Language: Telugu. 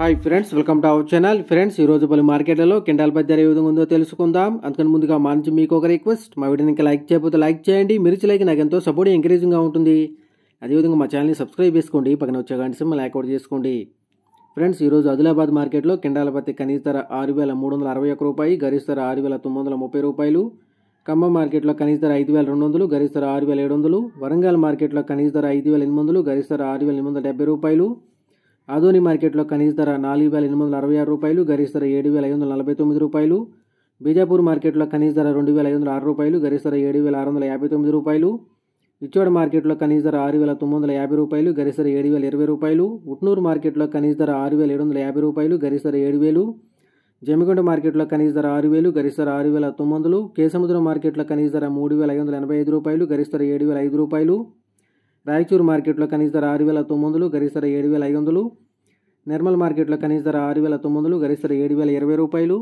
hi friends welcome to our channel friends ఈరోజు పలు మార్కెట్లలో కిండాల్ ధర ఏ విధంగా ఉందో తెలుసుకుందాం అందుకని ముందుగా మంచి మీకు ఒక రిక్వెస్ట్ మా వీడియో ఇంకా లైక్ చేయకపోతే లైక్ చేయండి మిర్చి లైక్ నాకు ఎంతో సపోర్ట్ ఎంకరేజింగ్గా ఉంటుంది అదేవిధంగా మా ఛానల్ని సబ్స్క్రైబ్ చేసుకోండి పక్కన వచ్చే గంట లైక్ యాక్అౌట్ చేసుకోండి ఫ్రెండ్స్ ఈరోజు ఆదిలాబాద్ మార్కెట్లో కిండాల పత్తి కనీస ధర ఆరు వేల మూడు వందల అరవై ఒక్క రూపాయి గరిష్ట ధర ఆరు వేల తొమ్మిది వందల ముప్పై రూపాయలు ఖమ్మం మార్కెట్లో కనీస ధర ఐదు వేల రెండు వందలు గరిష్ట ధర ఆరు వేల ఏడు వందలు వరంగల్ మార్కెట్లో కనీస ధర ఐదు వేల ఎనిమిది వందలు గరిష్ట ధర ఆరు వేల ఎనిమిది వందల డెబ్బై రూపాయలు ఆధోని మార్కెట్లో కనీస ధర నాలుగు వేల ఎనిమిది వందల అరవై ఆరు రూపాయలు గరిష్ట ధర ఏడు వేల ఐదు వందల నలభై తొమ్మిది రూపాయలు బీజాపూర్ మార్కెట్లో కనీస ధర రెండు వేల ఐదు వందల ఆరు రూపాయలు గరిష్ట ధర ఏడు వేల ఆరు వందల యాభై తొమ్మిది రూపాయలు విచ్చోడ మార్కెట్లో కనీస ధర ఆరు వేల తొమ్మిది వందల యాభై రూపాయలు గరిష్ట ధర ఏడు వేల ఇరవై రూపాయలు ఉట్నూరు మార్కెట్లో కనీస ధర ఆరు వేల ఏడు వందల యాభై రూపాయలు గరిష్ట ధర ఏడు వేలు జమ్మిగొండ మార్కెట్లో కనీస ధర ఆరు వేలు గరిష్ట ధర ఆరు వేల తొమ్మిది వందలు కేసముద్రం మార్కెట్లో కనీస ధర మూడు వేల ఐదు వందల ఎనభై ఐదు రూపాయలు గరిష్ట ధర ఏడు వేల ఐదు రూపాయలు రాయచూరు మార్కెట్లో కనీస ధర ఆరు వేల తొమ్మిది వందలు గరిష్ట ధర ఏడు వేల ఐదు వందలు నిర్మల్ మార్కెట్లో కనీస ధర ఆరు వేల తొమ్మిది వందలు గరిష్ట ఏడు వేల ఇరవై రూపాయలు